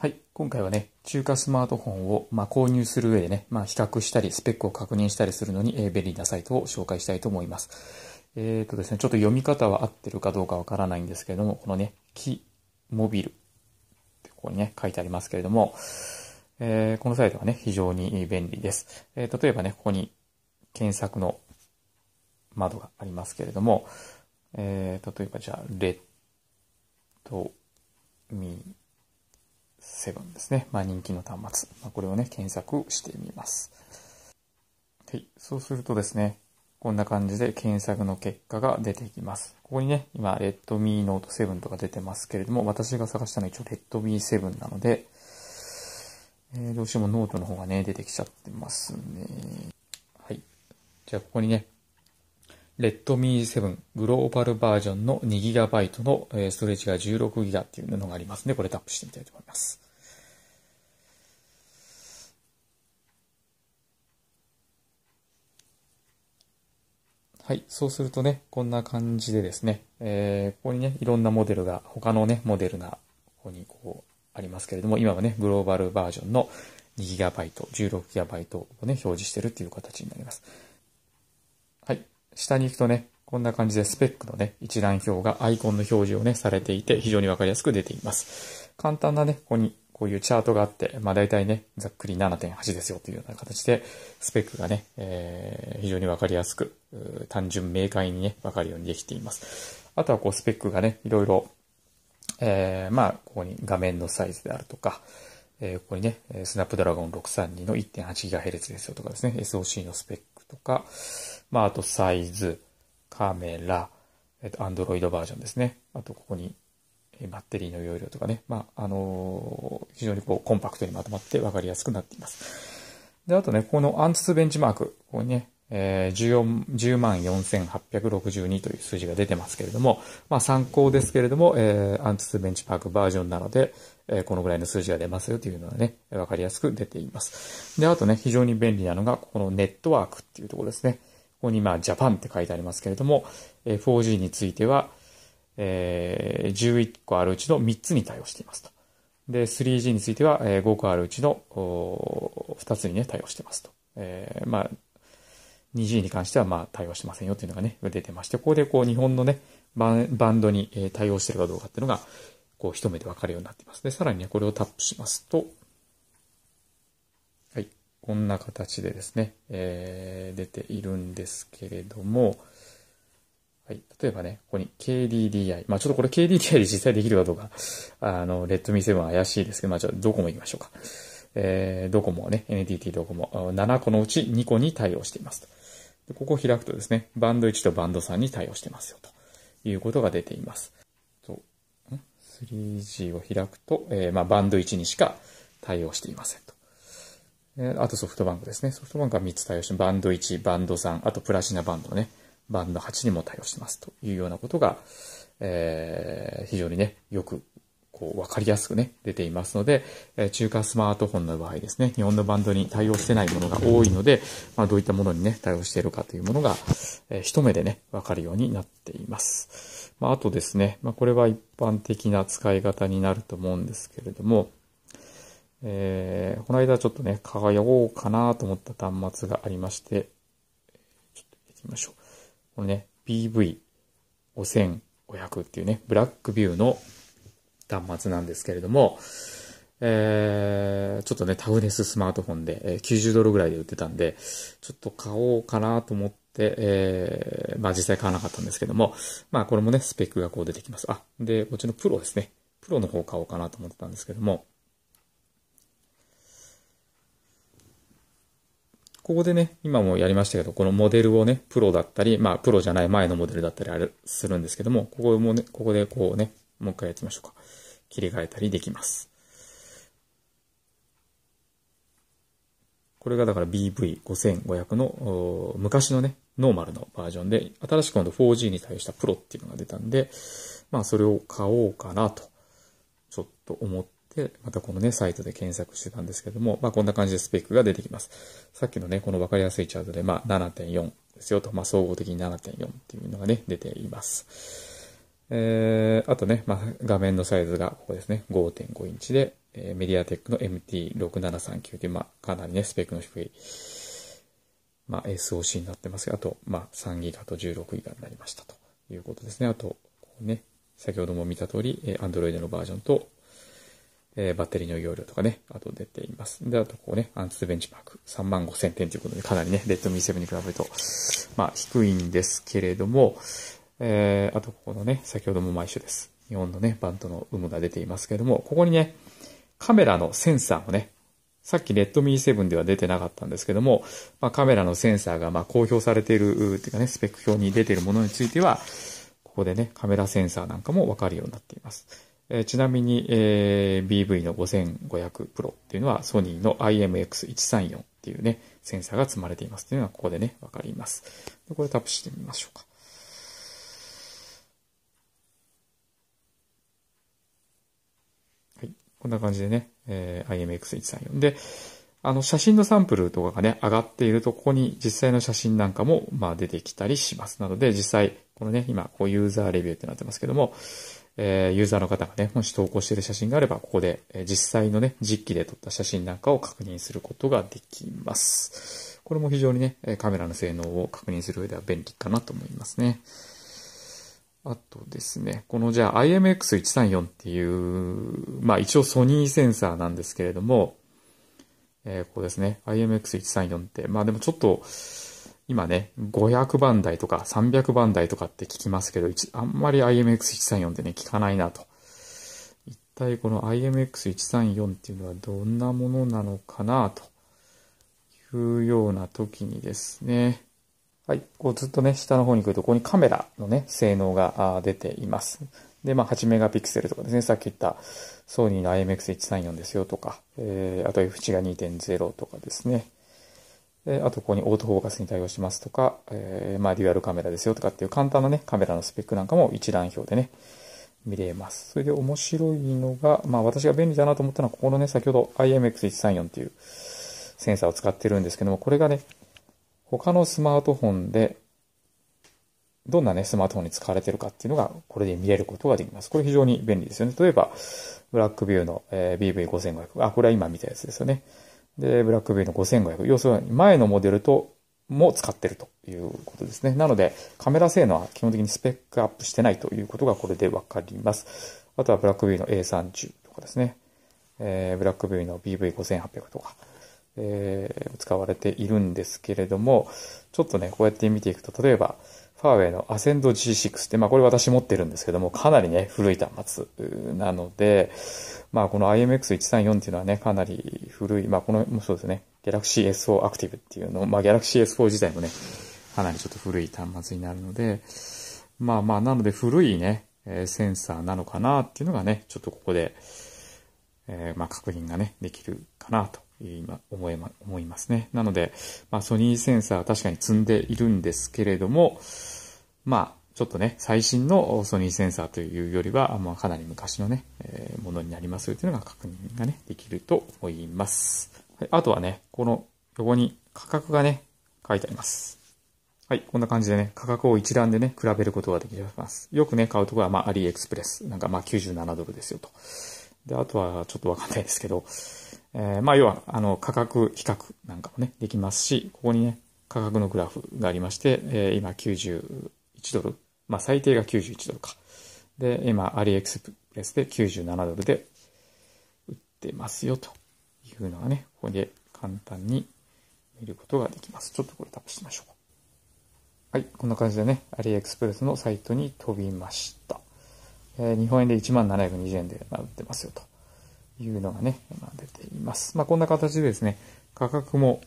はい、今回はね、中華スマートフォンを、まあ、購入する上でね、まあ、比較したり、スペックを確認したりするのに、えー、便利なサイトを紹介したいと思います。えっ、ー、とですね、ちょっと読み方は合ってるかどうかわからないんですけれども、このね、キモビルってここにね、書いてありますけれども、えー、このサイトはね、非常に便利です。えー、例えばね、ここに検索の窓がありますけれども、えー、例えばじゃあ、レッドミー7ですね。まあ、人気の端末。まあ、これをね、検索してみます。はい。そうするとですね、こんな感じで検索の結果が出てきます。ここにね、今、r e d m ー Note 7とか出てますけれども、私が探したのは一応 r e d m ー7なので、えー、どうしてもノートの方がね、出てきちゃってますね。はい。じゃあ、ここにね、r e d m ー7グローバルバージョンの 2GB のストレージが 16GB っていうのがありますね。これタップしてみたいと思います。はい、そうするとね、こんな感じでですね、えー、ここにね、いろんなモデルが、他のね、モデルが、ここにこう、ありますけれども、今はね、グローバルバージョンの 2GB、16GB をね、表示してるっていう形になります。下に行くとね、こんな感じでスペックのね、一覧表がアイコンの表示をね、されていて、非常にわかりやすく出ています。簡単なね、ここにこういうチャートがあって、まあ大体ね、ざっくり7.8ですよというような形で、スペックがね、えー、非常にわかりやすく、単純明快にね、わかるようにできています。あとはこうスペックがね、いろいろ、えー、まあ、ここに画面のサイズであるとか、えー、ここにね、スナップドラゴン632の 1.8GHz ですよとかですね、SOC のスペックとか、まあ、あとサイズ、カメラ、えっと、アンドロイドバージョンですね。あと、ここに、バッテリーの容量とかね。まあ、あのー、非常にこう、コンパクトにまとまって分かりやすくなっています。で、あとね、このアンツベンチマーク、ここにね、えー、10万4862という数字が出てますけれども、まあ参考ですけれども、えー、アンツベンチマークバージョンなので、えー、このぐらいの数字が出ますよというのはね、わかりやすく出ています。で、あとね、非常に便利なのが、このネットワークっていうところですね。ここにまあジャパンって書いてありますけれども、え 4G については、え11個あるうちの3つに対応していますと。で、3G については、え5個あるうちの2つにね、対応してますと。えー、まあ、2G に関してはまあ対応してませんよっていうのがね、出てまして、ここでこう日本のね、バンドに対応しているかどうかっていうのが、こう一目でわかるようになっています。で、さらにね、これをタップしますと、こんな形でですね、えー、出ているんですけれども、はい。例えばね、ここに KDDI。まあちょっとこれ KDDI で実際できるかどうか、あの、レッドミセブン怪しいですけど、まあじゃあドコモ行きましょうか。えー、ドコモね、NTT ドコモ、7個のうち2個に対応していますでここを開くとですね、バンド1とバンド3に対応してますよ、ということが出ています。と 3G を開くと、えー、まあバンド1にしか対応していませんと。えあとソフトバンクですね。ソフトバンクは3つ対応して、バンド1、バンド3、あとプラチナバンドね、バンド8にも対応してますというようなことが、えー、非常にね、よく、こう、わかりやすくね、出ていますので、え中華スマートフォンの場合ですね、日本のバンドに対応してないものが多いので、まあ、どういったものにね、対応しているかというものが、えー、一目でね、わかるようになっています。まあ、あとですね、まあ、これは一般的な使い方になると思うんですけれども、えー、この間ちょっとね、輝こうかなと思った端末がありまして、ちょっと見てみましょう。このね、BV5500 っていうね、ブラックビューの端末なんですけれども、えー、ちょっとね、タブネススマートフォンで、えー、90ドルぐらいで売ってたんで、ちょっと買おうかなと思って、えー、まあ実際買わなかったんですけども、まあこれもね、スペックがこう出てきます。あ、で、こっちのプロですね。プロの方買おうかなと思ってたんですけども、ここでね、今もやりましたけど、このモデルをね、プロだったり、まあ、プロじゃない前のモデルだったりある、するんですけども、ここもね、ここでこうね、もう一回やってみましょうか。切り替えたりできます。これがだから BV5500 の昔のね、ノーマルのバージョンで、新しく今度 4G に対応したプロっていうのが出たんで、まあそれを買おうかなと、ちょっと思っで、またこのね、サイトで検索してたんですけども、まあこんな感じでスペックが出てきます。さっきのね、この分かりやすいチャートで、まあ7.4ですよと、まあ総合的に7.4っていうのがね、出ています。えー、あとね、まあ画面のサイズがここですね、5.5インチで、えー、メディアテックの MT6739 という、まあかなりね、スペックの低い、まあ SOC になってますが、あと、まあ3ギガと16ギガになりましたということですね。あと、ね、先ほども見た通り、Android のバージョンとえー、バッテリーの容量とかね、あと出ています。で、あとこうね、アンツベンチマーク3万5000点ということで、かなりね、レッドミー7に比べると、まあ低いんですけれども、えー、あとここのね、先ほども毎週です。日本のね、バントの有無が出ていますけれども、ここにね、カメラのセンサーもね、さっきレッドミー7では出てなかったんですけども、まあ、カメラのセンサーがま公表されているっていうかね、スペック表に出ているものについては、ここでね、カメラセンサーなんかもわかるようになっています。えちなみに、えー、BV の5500 Pro っていうのはソニーの IMX134 っていうね、センサーが積まれていますっていうのはここでね、わかります。これタップしてみましょうか。はい。こんな感じでね、えー、IMX134 で、あの、写真のサンプルとかがね、上がっていると、ここに実際の写真なんかも、まあ、出てきたりします。なので、実際、このね、今、こう、ユーザーレビューってなってますけども、えユーザーの方がね、もし投稿している写真があれば、ここで、え実際のね、実機で撮った写真なんかを確認することができます。これも非常にね、カメラの性能を確認する上では便利かなと思いますね。あとですね、このじゃあ IMX134 っていう、まあ一応ソニーセンサーなんですけれども、えー、ここですね、IMX134 って、まあでもちょっと、今ね、500番台とか300番台とかって聞きますけど、あんまり IMX134 ってね、聞かないなと。一体この IMX134 っていうのはどんなものなのかなというような時にですね、はい、こうずっとね、下の方に来ると、ここにカメラのね、性能が出ています。で、まあ、8メガピクセルとかですね、さっき言ったソニーの IMX134 ですよとか、えー、あと F 値が2.0とかですね、えあとここにオートフォーカスに対応しますとか、えー、まあデュアルカメラですよとかっていう簡単なね、カメラのスペックなんかも一覧表でね、見れます。それで面白いのが、まあ私が便利だなと思ったのは、ここのね、先ほど IMX134 っていうセンサーを使ってるんですけども、これがね、他のスマートフォンで、どんなね、スマートフォンに使われてるかっていうのが、これで見れることができます。これ非常に便利ですよね。例えば、ブラックビューの、えー、BV5500。あ、これは今見たやつですよね。で、ブラックベリーの5500。要するに前のモデルとも使ってるということですね。なので、カメラ性能は基本的にスペックアップしてないということがこれでわかります。あとはブラックビューの A30 とかですね。えー、ブラックビューの BV5800 とか、えー、使われているんですけれども、ちょっとね、こうやって見ていくと、例えば、ファーウェイのアセンド G6 って、まあこれ私持ってるんですけども、かなりね、古い端末なので、まあこの IMX134 っていうのはね、かなり古い、まあこの、もそうですね、Galaxy S4 Active っていうの、まあ Galaxy S4 自体もね、かなりちょっと古い端末になるので、まあまあ、なので古いね、えセンサーなのかなっていうのがね、ちょっとここで、えー、まあ確認がね、できるかなと今思え、ま、思いますね。なので、まあ、ソニーセンサーは確かに積んでいるんですけれども、まあ、ちょっとね、最新のソニーセンサーというよりは、まあ、かなり昔のね、えー、ものになりますというのが確認がね、できると思います。はい、あとはね、この横に価格がね、書いてあります。はい、こんな感じでね、価格を一覧でね、比べることができます。よくね、買うところは、まあ、アリエクスプレス。なんか、まあ、97ドルですよと。で、あとは、ちょっとわかんないですけど、えー、まあ要は、あの、価格比較なんかもね、できますし、ここにね、価格のグラフがありまして、えー、今91ドル。まあ最低が91ドルか。で、今、アリエクスプレスで97ドルで売ってますよ、というのがね、ここで簡単に見ることができます。ちょっとこれタップしましょう。はい、こんな感じでね、アリエクスプレスのサイトに飛びました。えー、日本円で1720円でなってますよと。いうのがね、今出ています。まあ、こんな形でですね、価格も、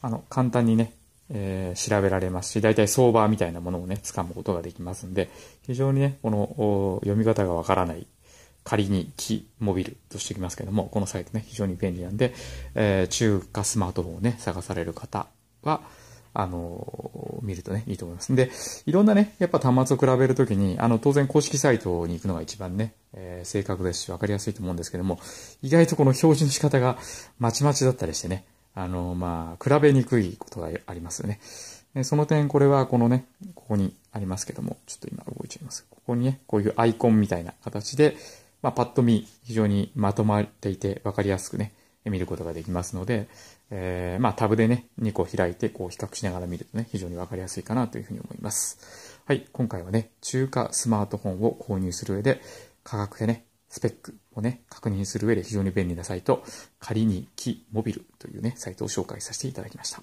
あの、簡単にね、えー、調べられますし、大体相場みたいなものをね、掴むことができますんで、非常にね、この読み方がわからない、仮に木モビルとしてきますけども、このサイトね、非常に便利なんで、えー、中華スマートフォンをね、探される方は、あのー、見るとね、いいと思います。んで、いろんなね、やっぱ端末を比べるときに、あの、当然公式サイトに行くのが一番ね、えー、正確ですし、わかりやすいと思うんですけども、意外とこの表示の仕方がまちまちだったりしてね、あの、まあ、比べにくいことがありますよね。でその点、これはこのね、ここにありますけども、ちょっと今動いちゃいます。ここにね、こういうアイコンみたいな形で、まあ、パッと見、非常にまとまっていて、わかりやすくね、見ることができますので、えー、まあ、タブでね、2個開いて、こう、比較しながら見るとね、非常にわかりやすいかなというふうに思います。はい、今回はね、中華スマートフォンを購入する上で、価格でね、スペックをね、確認する上で非常に便利なサイト、仮にキモビルというね、サイトを紹介させていただきました。